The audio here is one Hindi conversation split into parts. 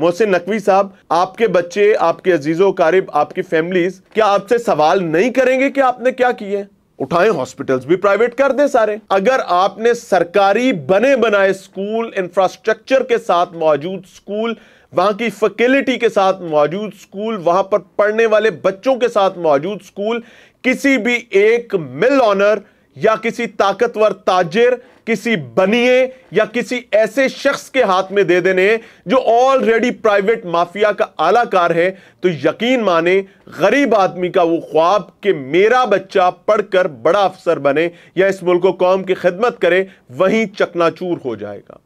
मोहसिन नकवी साहब आपके बच्चे आपके अजीज़ों कारिब आपकी फैमिलीज क्या आपसे सवाल नहीं करेंगे कि आपने क्या किया उठाएं हॉस्पिटल्स भी प्राइवेट कर दें सारे अगर आपने सरकारी बने बनाए स्कूल इंफ्रास्ट्रक्चर के साथ मौजूद स्कूल वहां की फैकल्टी के साथ मौजूद स्कूल वहां पर पढ़ने वाले बच्चों के साथ मौजूद स्कूल किसी भी एक मिल ऑनर या किसी ताकतवर ताजिर किसी बनिए या किसी ऐसे शख्स के हाथ में दे देने जो ऑलरेडी प्राइवेट माफिया का आलाकार है तो यकीन माने गरीब आदमी का वो ख्वाब कि मेरा बच्चा पढ़कर बड़ा अफसर बने या इस मुल्क कौम की खिदमत करे वहीं चकनाचूर हो जाएगा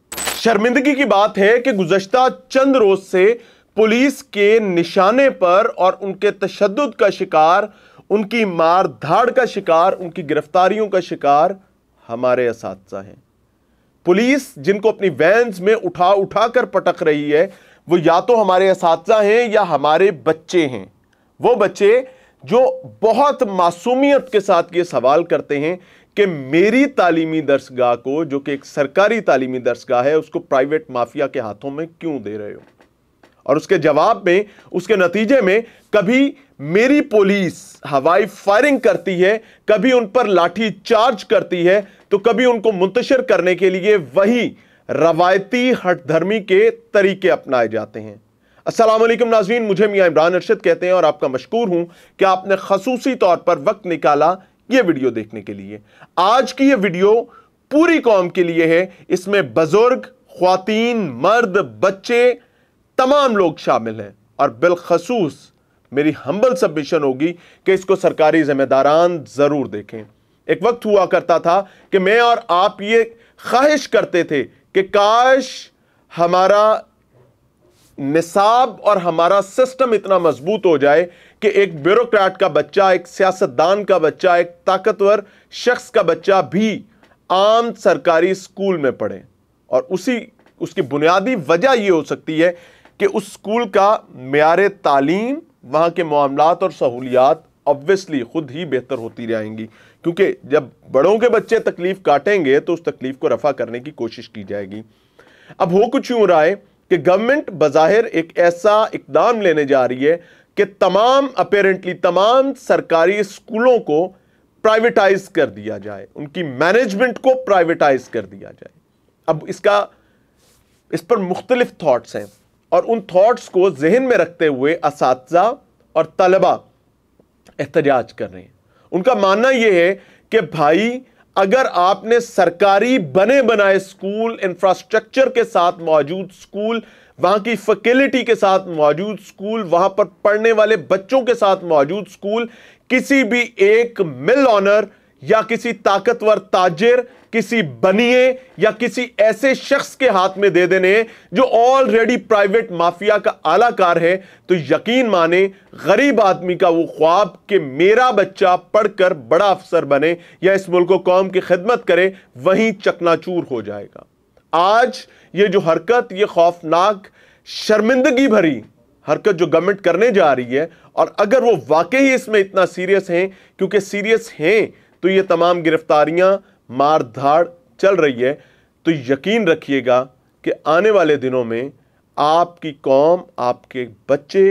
शर्मिंदगी की बात है कि गुजशत चंद रोज से पुलिस के निशाने पर और उनके तशद का शिकार उनकी मार धाड़ का शिकार उनकी गिरफ्तारियों का शिकार हमारे इस हैं पुलिस जिनको अपनी वैन्स में उठा उठा कर पटक रही है वो या तो हमारे इस हैं या हमारे बच्चे हैं वो बच्चे जो बहुत मासूमियत के साथ ये सवाल करते हैं कि मेरी तालीमी दरसगाह को जो कि एक सरकारी तालीमी दरसगाह है उसको प्राइवेट माफिया के हाथों में क्यों दे रहे हो और उसके जवाब में उसके नतीजे में कभी मेरी पुलिस हवाई फायरिंग करती है कभी उन पर लाठी चार्ज करती है तो कभी उनको मुंतशर करने के लिए वही रवायती हटधर्मी के तरीके अपनाए जाते हैं असलम नाजीन मुझे मियाँ इमरान अरशद कहते हैं और आपका मशहूर हूं कि आपने खसूसी तौर पर वक्त निकाला ये वीडियो देखने के लिए आज की ये वीडियो पूरी कौम के लिए है इसमें बुजुर्ग खुतिन मर्द बच्चे तमाम लोग शामिल हैं और बिलखसूस मेरी हम्बल सबमिशन होगी कि इसको सरकारी जिम्मेदारान ज़रूर देखें एक वक्त हुआ करता था कि मैं और आप ये ख्वाहिश करते थे कि काश हमारा निसाब और हमारा सिस्टम इतना मजबूत हो जाए कि एक ब्यूरोक्रेट का बच्चा एक सियासतदान का बच्चा एक ताकतवर शख्स का बच्चा भी आम सरकारी स्कूल में पढ़े और उसी उसकी बुनियादी वजह यह हो सकती है कि उस स्कूल का मैार तालीम वहाँ के मामला और सहूलियात ऑब्वियसली खुद ही बेहतर होती जाएंगी क्योंकि जब बड़ों के बच्चे तकलीफ़ काटेंगे तो उस तकलीफ़ को रफा करने की कोशिश की जाएगी अब हो कुछ यूं रहा है कि गवर्नमेंट बाहिर एक ऐसा इकदाम लेने जा रही है कि तमाम अपेरेंटली तमाम सरकारी स्कूलों को प्राइवेटाइज कर दिया जाए उनकी मैनेजमेंट को प्राइवेटाइज कर दिया जाए अब इसका इस पर मुख्तलिफ थाट्स हैं और उन थॉट्स को जहन में रखते हुए इस और तलबा एहतजाज कर रहे हैं उनका मानना यह है कि भाई अगर आपने सरकारी बने बनाए स्कूल इंफ्रास्ट्रक्चर के साथ मौजूद स्कूल वहां की फैकल्टी के साथ मौजूद स्कूल वहां पर पढ़ने वाले बच्चों के साथ मौजूद स्कूल किसी भी एक मिल ऑनर या किसी ताकतवर ताजिर किसी बनिए या किसी ऐसे शख्स के हाथ में दे देने जो ऑलरेडी प्राइवेट माफिया का आलाकार है तो यकीन माने गरीब आदमी का वो ख्वाब कि मेरा बच्चा पढ़कर बड़ा अफसर बने या इस मुल्क कौम की खिदमत करे वहीं चकनाचूर हो जाएगा आज ये जो हरकत ये खौफनाक शर्मिंदगी भरी हरकत जो गवर्नमेंट करने जा रही है और अगर वो वाकई इसमें इतना सीरियस हैं क्योंकि सीरियस हैं तो ये तमाम गिरफ्तारियां मार धाड़ चल रही है तो यकीन रखिएगा कि आने वाले दिनों में आपकी कौम आपके बच्चे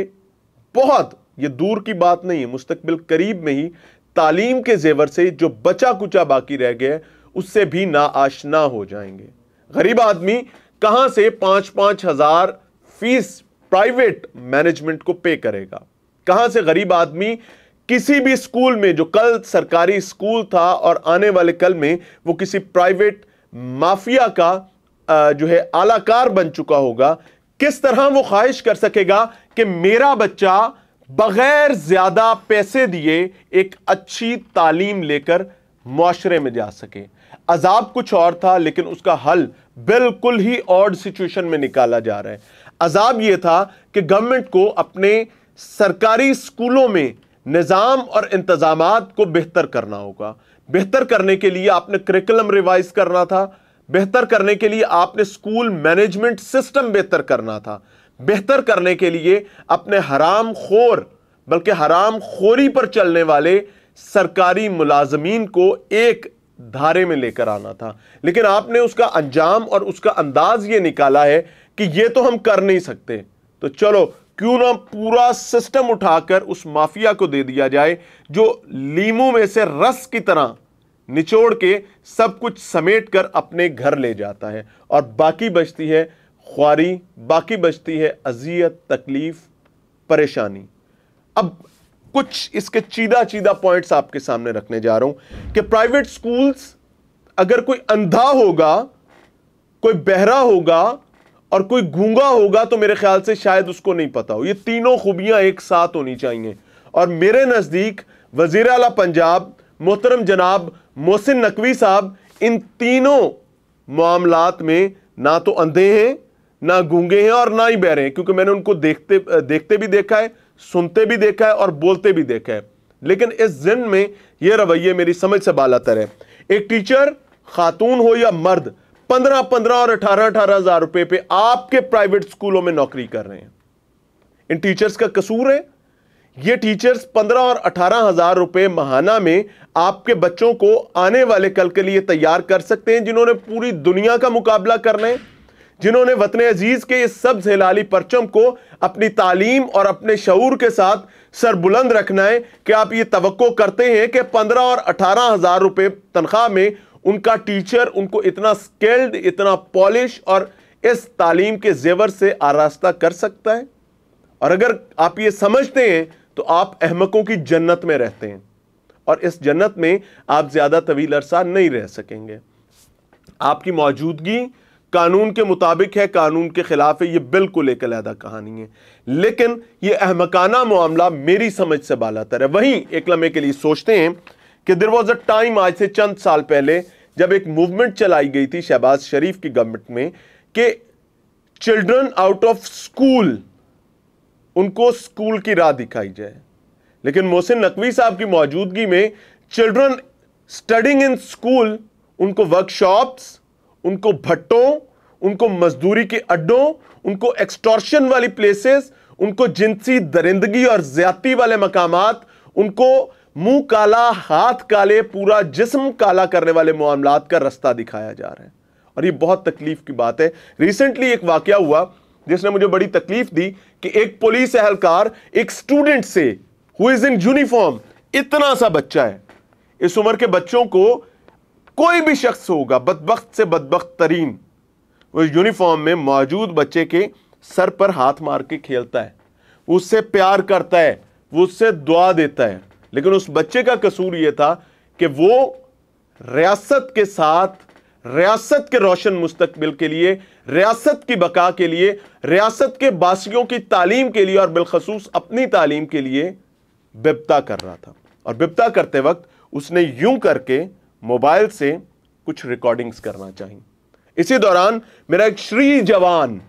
बहुत ये दूर की बात नहीं है मुस्तबिल करीब में ही तालीम के जेवर से जो बचा कुचा बाकी रह गया उससे भी नाआशना हो जाएंगे गरीब आदमी कहां से पांच पांच हज़ार फीस प्राइवेट मैनेजमेंट को पे करेगा कहां से गरीब आदमी किसी भी स्कूल में जो कल सरकारी स्कूल था और आने वाले कल में वो किसी प्राइवेट माफिया का जो है आलाकार बन चुका होगा किस तरह वो ख्वाहिश कर सकेगा कि मेरा बच्चा बगैर ज़्यादा पैसे दिए एक अच्छी तालीम लेकर माशरे में जा सके अजाब कुछ और था लेकिन उसका हल बिल्कुल ही ऑड सिचुएशन में निकाला जा रहा है अजाब यह था कि गवर्नमेंट को अपने सरकारी स्कूलों में निज़ाम और इंतज़ाम को बेहतर करना होगा बेहतर करने के लिए आपने करिकुलम रिवाइज करना था बेहतर करने के लिए आपने स्कूल मैनेजमेंट सिस्टम बेहतर करना था बेहतर करने के लिए अपने हराम खोर बल्कि हराम खोरी पर चलने वाले सरकारी मुलाजमीन को एक धारे में लेकर आना था लेकिन आपने उसका अंजाम और उसका अंदाज ये निकाला है कि ये तो हम कर नहीं सकते तो चलो क्यों ना पूरा सिस्टम उठाकर उस माफिया को दे दिया जाए जो लीमू में से रस की तरह निचोड़ के सब कुछ समेट कर अपने घर ले जाता है और बाकी बचती है ख्वारी बाकी बचती है अजियत तकलीफ परेशानी अब कुछ इसके चीदा चीदा पॉइंट्स आपके सामने रखने जा रहा हूं कि प्राइवेट स्कूल्स अगर कोई अंधा होगा कोई बहरा होगा और कोई गूंगा होगा तो मेरे ख्याल से शायद उसको नहीं पता हो ये तीनों खूबियां एक साथ होनी चाहिए और मेरे नज़दीक वजीर अला पंजाब मोहतरम जनाब मोहसिन नकवी साहब इन तीनों मामला में ना तो अंधे हैं ना गूंगे हैं और ना ही बहरे हैं क्योंकि मैंने उनको देखते देखते भी देखा है सुनते भी देखा है और बोलते भी देखा है लेकिन इस जिन में यह रवैये मेरी समझ से बाल है एक टीचर खातून हो या मर्द पंद्रह पंद्रह और अठारह अठारह हजार रुपए पे आपके प्राइवेट स्कूलों में नौकरी कर रहे हैं इन टीचर्स का कसूर है ये टीचर्स पंद्रह और अठारह हजार रुपए महाना में आपके बच्चों को आने वाले कल के लिए तैयार कर सकते हैं जिन्होंने पूरी दुनिया का मुकाबला करना है जिन्होंने वतन अजीज़ के इस सब हिलाली परचम को अपनी तालीम और अपने शूर के साथ सरबुलंद रखना है कि आप ये तवक्को करते हैं कि पंद्रह और अठारह हज़ार रुपए तनख्वाह में उनका टीचर उनको इतना स्किल्ड इतना पॉलिश और इस तालीम के जेवर से आरास्ता कर सकता है और अगर आप ये समझते हैं तो आप अहमकों की जन्नत में रहते हैं और इस जन्नत में आप ज़्यादा तवील अरसा नहीं रह सकेंगे आपकी मौजूदगी कानून के मुताबिक है कानून के ख़िलाफ़ है ये बिल्कुल एक अलहदा कहानी है लेकिन ये अहमकाना मामला मेरी समझ से बालातर है वहीं एक लम्हे के लिए सोचते हैं कि देर वॉज अ टाइम आज से चंद साल पहले जब एक मूवमेंट चलाई गई थी शहबाज शरीफ की गवर्नमेंट में कि चिल्ड्रन आउट ऑफ स्कूल उनको स्कूल की राह दिखाई जाए लेकिन मोहसिन नकवी साहब की मौजूदगी में चिल्ड्रन स्टडिंग इन स्कूल उनको वर्कशॉप्स उनको भट्टों उनको मजदूरी के अड्डों उनको एक्सटॉर्शन वाली प्लेसेस उनको जिनसी दरिंदगी और ज्यादा वाले मकामात उनको मुंह काला हाथ काले पूरा जिस्म काला करने वाले मामला का रास्ता दिखाया जा रहा है और ये बहुत तकलीफ की बात है रिसेंटली एक वाक्य हुआ जिसने मुझे बड़ी तकलीफ दी कि एक पुलिस एहलकार एक स्टूडेंट से हु इज इन यूनिफॉर्म इतना सा बच्चा है इस उम्र के बच्चों को कोई भी शख्स होगा बदबخت से बदबخت तरीन उस यूनिफॉर्म में मौजूद बच्चे के सर पर हाथ मार के खेलता है उससे प्यार करता है वो उससे दुआ देता है लेकिन उस बच्चे का कसूर यह था कि वो रियासत के साथ रियासत के रोशन मुस्तबिल के लिए रियासत की बका के लिए रियासत के बासियों की तालीम के लिए और बिलखसूस अपनी तालीम के लिए बिपता कर रहा था और बिपता करते वक्त उसने यूं करके मोबाइल से कुछ रिकॉर्डिंग्स करना चाहिए इसी दौरान मेरा एक श्री जवान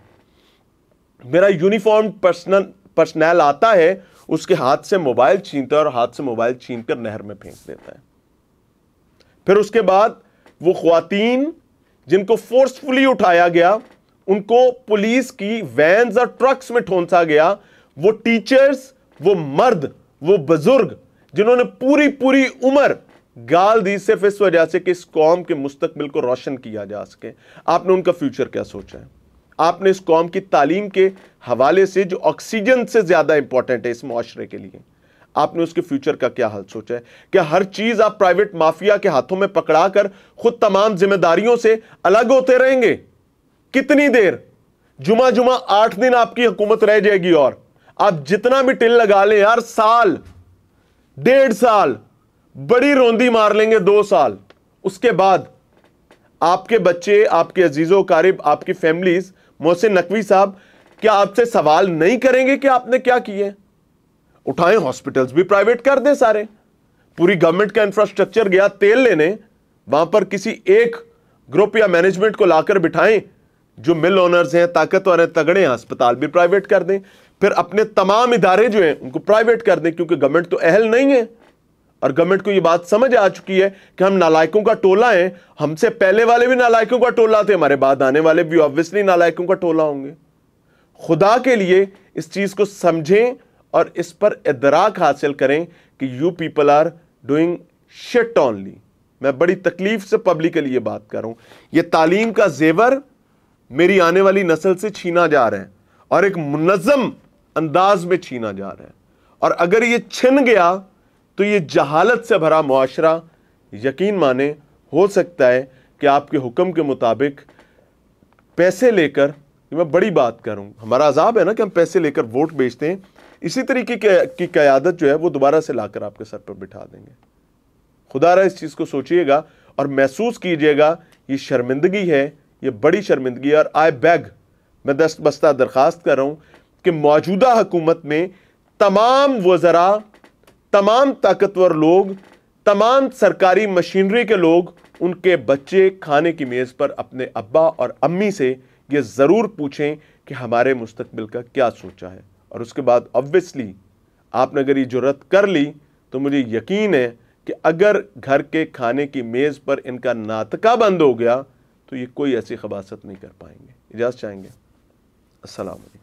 मेरा यूनिफॉर्म पर्सनल पर्सनैल आता है उसके हाथ से मोबाइल छीनता है और हाथ से मोबाइल छीन कर नहर में फेंक देता है फिर उसके बाद वो खुवान जिनको फोर्सफुली उठाया गया उनको पुलिस की वैन्स और ट्रक्स में ठोंसा गया वो टीचर्स वो मर्द वो बुजुर्ग जिन्होंने पूरी पूरी उम्र गाल दी सिर्फ इस वजह से कि इस कौम के मुस्तकबिल को रोशन किया जा सके आपने उनका फ्यूचर क्या सोचा है आपने इस कौम की तालीम के हवाले से जो ऑक्सीजन से ज़्यादा इंपॉर्टेंट है इस माशरे के लिए आपने उसके फ्यूचर का क्या हाल सोचा है क्या हर चीज़ आप प्राइवेट माफिया के हाथों में पकड़ा कर खुद तमाम जिम्मेदारियों से अलग होते रहेंगे कितनी देर जुमा जुमा आठ दिन आपकी हुकूमत रह जाएगी और आप जितना भी टिल लगा लें हर साल डेढ़ साल बड़ी रोंदी मार लेंगे दो साल उसके बाद आपके बच्चे आपके अजीज़ों कारिब आपकी फैमिलीज़ मोहसिन नकवी साहब क्या आपसे सवाल नहीं करेंगे कि आपने क्या किए उठाएं हॉस्पिटल्स भी प्राइवेट कर दें सारे पूरी गवर्नमेंट का इंफ्रास्ट्रक्चर गया तेल लेने वहां पर किसी एक ग्रुप या मैनेजमेंट को लाकर बिठाएं जो मिल ओनर्स हैं ताकतवर हैं तगड़े हैं अस्पताल भी प्राइवेट कर दें फिर अपने तमाम इदारे जो हैं उनको प्राइवेट कर दें क्योंकि गवर्नमेंट तो अहल नहीं है और गवर्नमेंट को यह बात समझ आ चुकी है कि हम नालायकों का टोला हैं हमसे पहले वाले भी नालायकों का टोला थे हमारे बाद आने वाले भी ऑब्वियसली नालायकों का टोला होंगे खुदा के लिए इस चीज़ को समझें और इस पर इदराक हासिल करें कि you people are doing shit only मैं बड़ी तकलीफ से पब्लिकली ये बात कर रहा हूँ तालीम का जेवर मेरी आने वाली नस्ल से छीना जा रहा है और एक मुनज़म अंदाज में छीना जा रहा है और अगर ये छिन गया तो ये जहालत से भरा माशरा यकीन माने हो सकता है कि आपके हुक्म के मुताबिक पैसे लेकर मैं बड़ी बात करूँ हमारा अजाब है ना कि हम पैसे लेकर वोट बेचते हैं इसी तरीके की क़्यादत जो है वो दोबारा से लाकर आपके सर पर बिठा देंगे खुदा रहा इस चीज़ को सोचिएगा और महसूस कीजिएगा ये शर्मिंदगी है ये बड़ी शर्मिंदगी है और आई बैग मैं दस्त बस्ता दरख्वास्त कर रहा हूँ कि मौजूदा हुकूमत में तमाम वज़रा तमाम ताकतवर लोग तमाम सरकारी मशीनरी के लोग उनके बच्चे खाने की मेज़ पर अपने अब्बा और अम्मी से ये ज़रूर पूछें कि हमारे मुस्तबिल का क्या सोचा है और उसके बाद ऑब्वियसली आपने अगर ये जरूरत कर ली तो मुझे यकीन है कि अगर घर के खाने की मेज़ पर इनका नातका बंद हो गया तो ये कोई ऐसी खबासत नहीं कर पाएंगे इजाज़त चाहेंगे असलकम